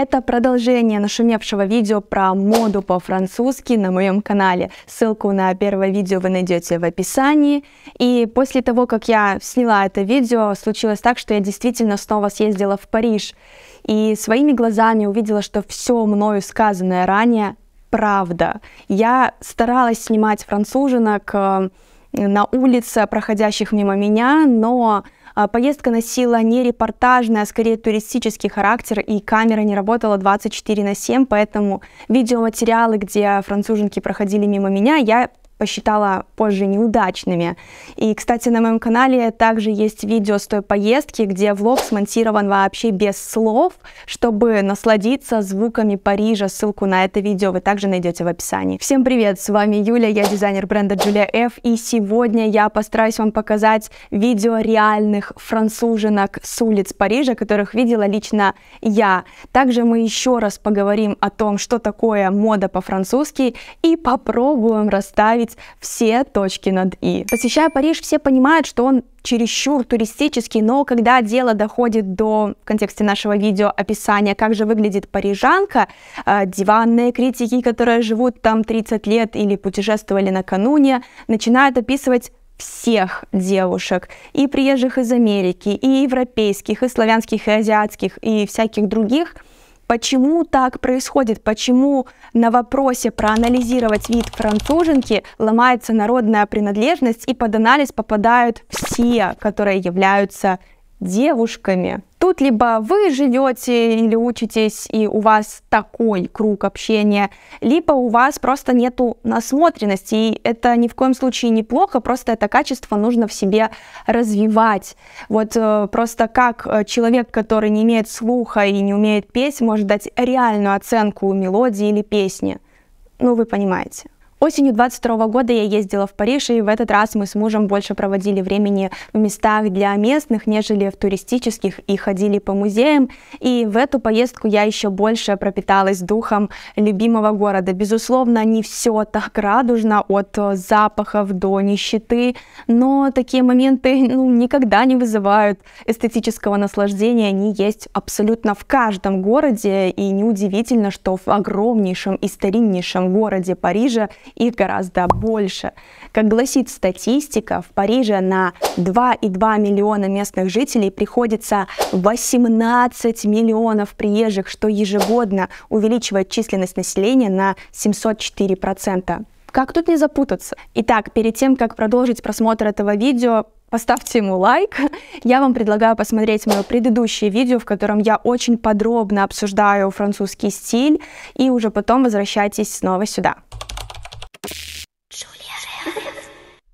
Это продолжение нашумевшего видео про моду по-французски на моем канале. Ссылку на первое видео вы найдете в описании. И после того, как я сняла это видео, случилось так, что я действительно снова съездила в Париж. И своими глазами увидела, что все мною сказанное ранее правда. Я старалась снимать француженок э, на улице проходящих мимо меня, но а, поездка носила не репортажный, а скорее туристический характер, и камера не работала 24 на 7, поэтому видеоматериалы, где француженки проходили мимо меня, я посчитала позже неудачными. И, кстати, на моем канале также есть видео с той поездки, где влог смонтирован вообще без слов, чтобы насладиться звуками Парижа. Ссылку на это видео вы также найдете в описании. Всем привет, с вами Юля, я дизайнер бренда Julia F, и сегодня я постараюсь вам показать видео реальных француженок с улиц Парижа, которых видела лично я. Также мы еще раз поговорим о том, что такое мода по-французски, и попробуем расставить ставить все точки над «и». Посещая Париж, все понимают, что он чересчур туристический, но когда дело доходит до, в контексте нашего видео, описания, как же выглядит парижанка, э, диванные критики, которые живут там 30 лет или путешествовали накануне, начинают описывать всех девушек, и приезжих из Америки, и европейских, и славянских, и азиатских, и всяких других – Почему так происходит? Почему на вопросе проанализировать вид француженки ломается народная принадлежность и под анализ попадают все, которые являются девушками? тут либо вы живете или учитесь, и у вас такой круг общения, либо у вас просто нету насмотренности, и это ни в коем случае неплохо, просто это качество нужно в себе развивать. Вот э, просто как э, человек, который не имеет слуха и не умеет петь, может дать реальную оценку мелодии или песни. Ну, вы понимаете. Осенью 22 года я ездила в Париж, и в этот раз мы с мужем больше проводили времени в местах для местных, нежели в туристических, и ходили по музеям. И в эту поездку я еще больше пропиталась духом любимого города. Безусловно, не все так радужно, от э, запахов до нищеты, но такие моменты ну, никогда не вызывают эстетического наслаждения. Они есть абсолютно в каждом городе, и неудивительно, что в огромнейшем и стариннейшем городе Парижа – и гораздо больше. Как гласит статистика, в Париже на 2,2 миллиона местных жителей приходится 18 миллионов приезжих, что ежегодно увеличивает численность населения на 704%. Как тут не запутаться? Итак, перед тем, как продолжить просмотр этого видео, поставьте ему лайк. Я вам предлагаю посмотреть мое предыдущее видео, в котором я очень подробно обсуждаю французский стиль, и уже потом возвращайтесь снова сюда.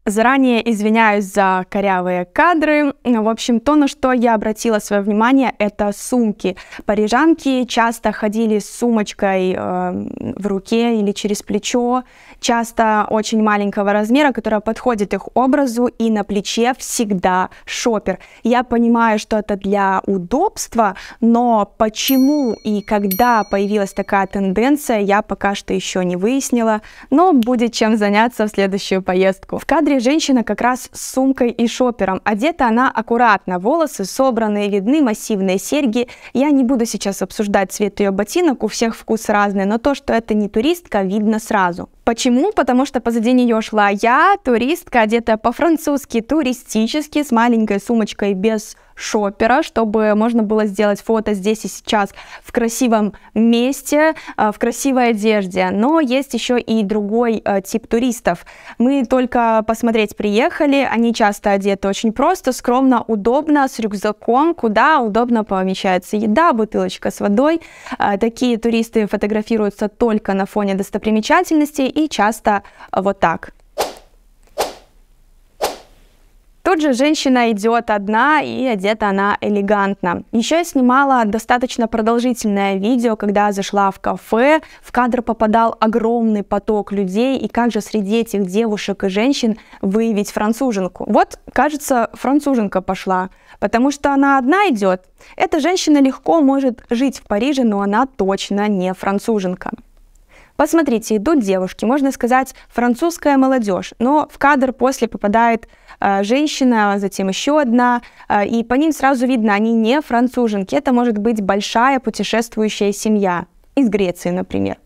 Заранее извиняюсь за корявые кадры. В общем, то, на что я обратила свое внимание, это сумки. Парижанки часто ходили с сумочкой э, в руке или через плечо, часто очень маленького размера, которая подходит их образу, и на плече всегда шопер. Я понимаю, что это для удобства, но почему и когда появилась такая тенденция, я пока что еще не выяснила, но будет чем заняться в следующую поездку. В кадре кадре женщина как раз с сумкой и шопером. Одета она аккуратно, волосы собраны, видны массивные серьги. Я не буду сейчас обсуждать цвет ее ботинок, у всех вкус разный, но то, что это не туристка, видно сразу. Почему? Потому что позади нее шла я, туристка, одетая по-французски, туристически, с маленькой сумочкой без шопера, чтобы можно было сделать фото здесь и сейчас в красивом месте, э, в красивой одежде. Но есть еще и другой э, тип туристов. Мы только посмотреть приехали, они часто одеты очень просто, скромно, удобно, с рюкзаком, куда удобно помещается еда, бутылочка с водой. Э, такие туристы фотографируются только на фоне достопримечательностей и часто э, вот так. Тут же женщина идет одна, и одета она элегантно. Еще я снимала достаточно продолжительное видео, когда зашла в кафе, в кадр попадал огромный поток людей, и как же среди этих девушек и женщин выявить француженку? Вот, кажется, француженка пошла, потому что она одна идет. Эта женщина легко может жить в Париже, но она точно не француженка. Посмотрите, идут девушки, можно сказать, французская молодежь, но в кадр после попадает э, женщина, затем еще одна, э, и по ним сразу видно, они не француженки, это может быть большая путешествующая семья из Греции, например.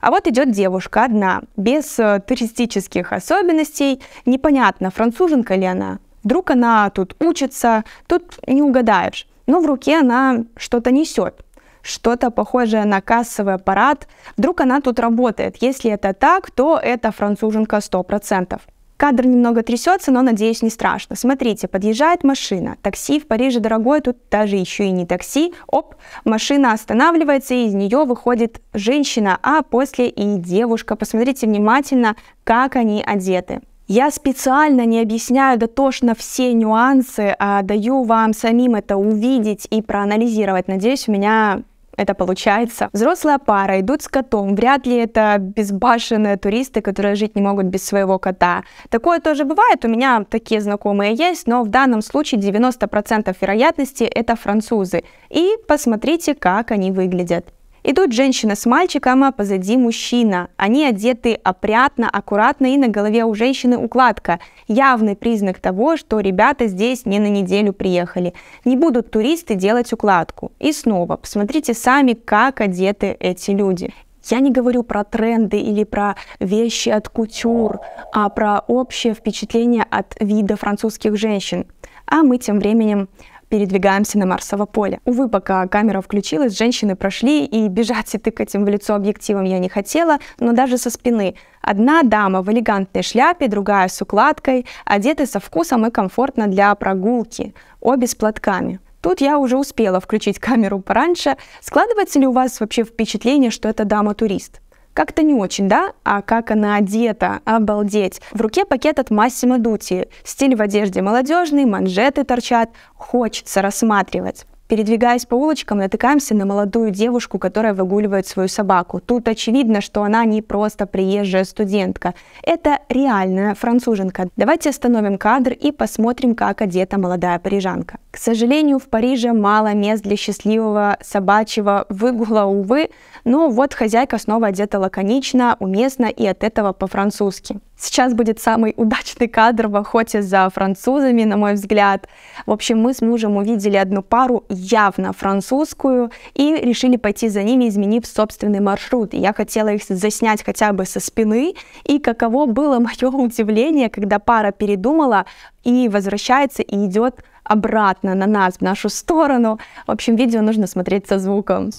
А вот идет девушка одна, без э, туристических особенностей, непонятно, француженка ли она. Вдруг она тут учится, тут не угадаешь, но в руке она что-то несет что-то похожее на кассовый аппарат. Вдруг она тут работает. Если это так, то это француженка 100%. Кадр немного трясется, но, надеюсь, не страшно. Смотрите, подъезжает машина. Такси в Париже дорогое, тут даже еще и не такси. Оп, машина останавливается, и из нее выходит женщина, а после и девушка. Посмотрите внимательно, как они одеты. Я специально не объясняю дотошно все нюансы, а даю вам самим это увидеть и проанализировать. Надеюсь, у меня это получается. Взрослая пара идут с котом. Вряд ли это безбашенные туристы, которые жить не могут без своего кота. Такое тоже бывает. У меня такие знакомые есть, но в данном случае 90% вероятности это французы. И посмотрите, как они выглядят. Идут женщина с мальчиком, а позади мужчина. Они одеты опрятно, аккуратно, и на голове у женщины укладка. Явный признак того, что ребята здесь не на неделю приехали. Не будут туристы делать укладку. И снова, посмотрите сами, как одеты эти люди. Я не говорю про тренды или про вещи от кутюр, а про общее впечатление от вида французских женщин. А мы тем временем передвигаемся на Марсово поле. Увы, пока камера включилась, женщины прошли, и бежать и тыкать им в лицо объективом я не хотела, но даже со спины. Одна дама в элегантной шляпе, другая с укладкой, одеты со вкусом и комфортно для прогулки, обе с платками. Тут я уже успела включить камеру пораньше. Складывается ли у вас вообще впечатление, что это дама-турист? Как-то не очень, да? А как она одета? Обалдеть. В руке пакет от Массимо Дути. Стиль в одежде молодежный, манжеты торчат. Хочется рассматривать. Передвигаясь по улочкам, натыкаемся на молодую девушку, которая выгуливает свою собаку. Тут очевидно, что она не просто приезжая студентка. Это реальная француженка. Давайте остановим кадр и посмотрим, как одета молодая парижанка. К сожалению, в Париже мало мест для счастливого собачьего выгула, увы, но вот хозяйка снова одета лаконично, уместно и от этого по-французски. Сейчас будет самый удачный кадр в охоте за французами, на мой взгляд. В общем, мы с мужем увидели одну пару, явно французскую, и решили пойти за ними, изменив собственный маршрут. я хотела их заснять хотя бы со спины, и каково было мое удивление, когда пара передумала и возвращается, и идет обратно на нас, в нашу сторону. В общем, видео нужно смотреть со звуком.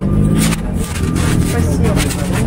Спасибо.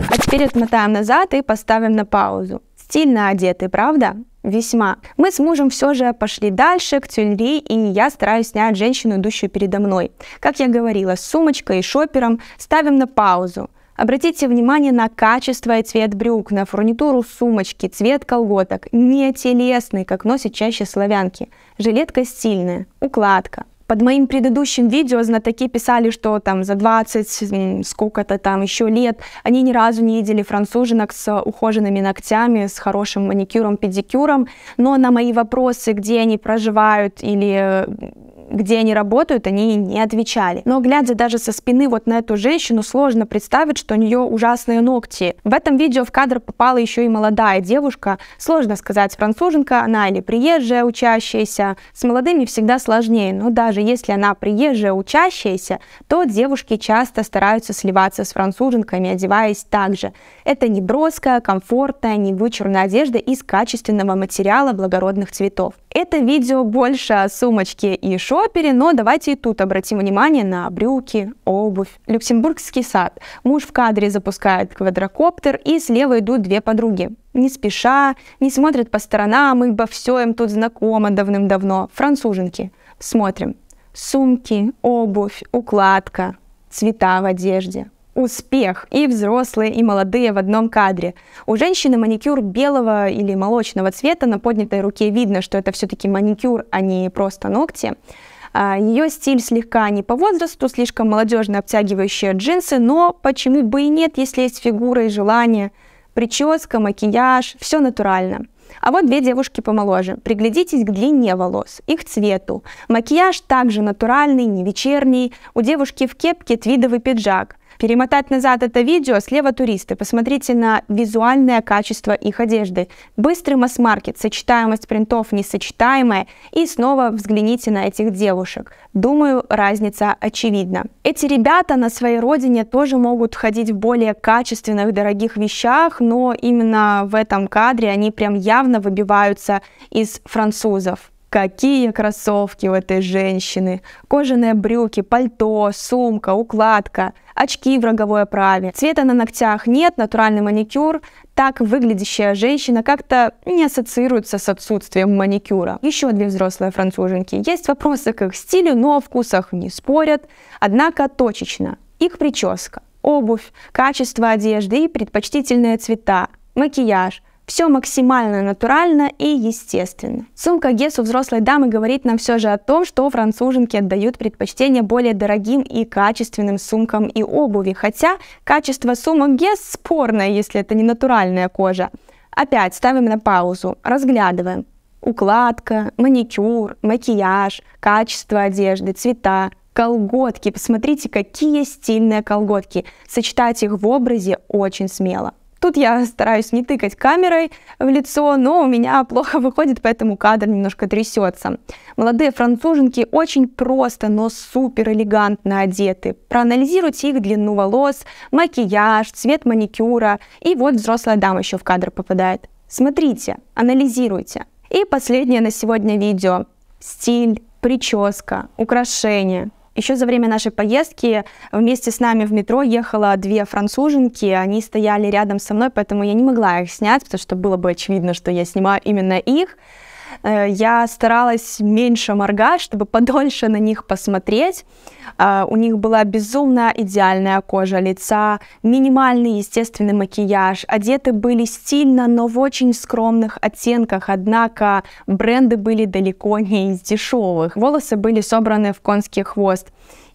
А теперь отмотаем назад и поставим на паузу. Стильно одеты, правда? Весьма. Мы с мужем все же пошли дальше, к тюльри, и я стараюсь снять женщину, идущую передо мной. Как я говорила, с сумочкой и шопером ставим на паузу. Обратите внимание на качество и цвет брюк, на фурнитуру сумочки, цвет колготок. Не телесный, как носят чаще славянки. Жилетка стильная, укладка. Под моим предыдущим видео знатоки писали, что там за 20, сколько-то там еще лет, они ни разу не видели француженок с ухоженными ногтями, с хорошим маникюром, педикюром. Но на мои вопросы, где они проживают или где они работают, они не отвечали. Но глядя даже со спины вот на эту женщину, сложно представить, что у нее ужасные ногти. В этом видео в кадр попала еще и молодая девушка. Сложно сказать, француженка она или приезжая учащаяся. С молодыми всегда сложнее, но даже если она приезжая учащаяся, то девушки часто стараются сливаться с француженками, одеваясь так же. Это не броская, комфортная, не вычурная одежда из качественного материала благородных цветов. Это видео больше о сумочке и шопере, но давайте и тут обратим внимание на брюки, обувь. Люксембургский сад. Муж в кадре запускает квадрокоптер, и слева идут две подруги. Не спеша, не смотрят по сторонам, ибо все им тут знакомо давным-давно. Француженки. Смотрим. Сумки, обувь, укладка, цвета в одежде успех. И взрослые, и молодые в одном кадре. У женщины маникюр белого или молочного цвета. На поднятой руке видно, что это все-таки маникюр, а не просто ногти. А, Ее стиль слегка не по возрасту, слишком молодежно обтягивающие джинсы, но почему бы и нет, если есть фигура и желание. Прическа, макияж, все натурально. А вот две девушки помоложе. Приглядитесь к длине волос, их цвету. Макияж также натуральный, не вечерний. У девушки в кепке твидовый пиджак. Перемотать назад это видео слева туристы. Посмотрите на визуальное качество их одежды. Быстрый масс-маркет, сочетаемость принтов несочетаемая. И снова взгляните на этих девушек. Думаю, разница очевидна. Эти ребята на своей родине тоже могут ходить в более качественных, дорогих вещах, но именно в этом кадре они прям явно выбиваются из французов. Какие кроссовки у этой женщины! Кожаные брюки, пальто, сумка, укладка, очки в роговой оправе. Цвета на ногтях нет, натуральный маникюр. Так выглядящая женщина как-то не ассоциируется с отсутствием маникюра. Еще две взрослые француженки. Есть вопросы к их стилю, но о вкусах не спорят. Однако точечно. Их прическа, обувь, качество одежды и предпочтительные цвета, макияж – все максимально натурально и естественно. Сумка Гес у взрослой дамы говорит нам все же о том, что француженки отдают предпочтение более дорогим и качественным сумкам и обуви, хотя качество сумок Гес спорное, если это не натуральная кожа. Опять ставим на паузу, разглядываем. Укладка, маникюр, макияж, качество одежды, цвета, колготки. Посмотрите, какие стильные колготки. Сочетать их в образе очень смело. Тут я стараюсь не тыкать камерой в лицо, но у меня плохо выходит, поэтому кадр немножко трясется. Молодые француженки очень просто, но супер элегантно одеты. Проанализируйте их длину волос, макияж, цвет маникюра. И вот взрослая дама еще в кадр попадает. Смотрите, анализируйте. И последнее на сегодня видео. Стиль, прическа, украшения. Еще за время нашей поездки вместе с нами в метро ехала две француженки, они стояли рядом со мной, поэтому я не могла их снять, потому что было бы очевидно, что я снимаю именно их. Э, я старалась меньше моргать, чтобы подольше на них посмотреть. Э, у них была безумно идеальная кожа лица, минимальный естественный макияж, одеты были стильно, но в очень скромных оттенках, однако бренды были далеко не из дешевых. Волосы были собраны в конский хвост.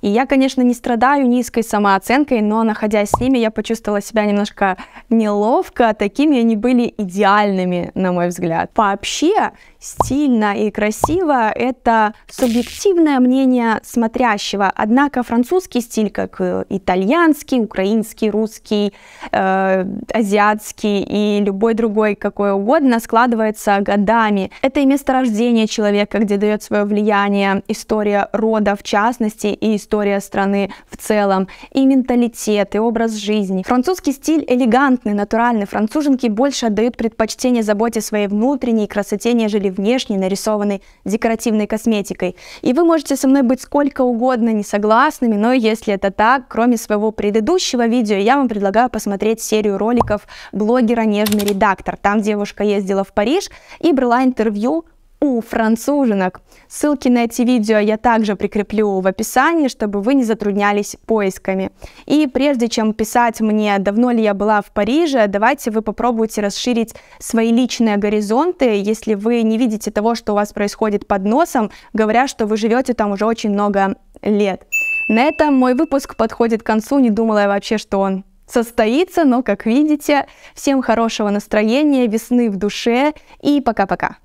И я, конечно, не страдаю низкой самооценкой, но находясь с ними, я почувствовала себя немножко неловко. Такими они были идеальными, на мой взгляд. Вообще, стильно и красиво – это субъективное мнение смотрящего. Однако французский стиль, как э, итальянский, украинский, русский, э, азиатский и любой другой какой угодно, складывается годами. Это и место рождения человека, где дает свое влияние история рода в частности и история история страны в целом, и менталитет, и образ жизни. Французский стиль элегантный, натуральный. Француженки больше отдают предпочтение заботе своей внутренней красоте, нежели внешней, нарисованной декоративной косметикой. И вы можете со мной быть сколько угодно не согласными, но если это так, кроме своего предыдущего видео, я вам предлагаю посмотреть серию роликов блогера «Нежный редактор». Там девушка ездила в Париж и брала интервью у француженок. Ссылки на эти видео я также прикреплю в описании, чтобы вы не затруднялись поисками. И прежде чем писать мне, давно ли я была в Париже, давайте вы попробуйте расширить свои личные горизонты, если вы не видите того, что у вас происходит под носом, говоря, что вы живете там уже очень много лет. На этом мой выпуск подходит к концу, не думала я вообще, что он состоится, но, как видите, всем хорошего настроения, весны в душе и пока-пока.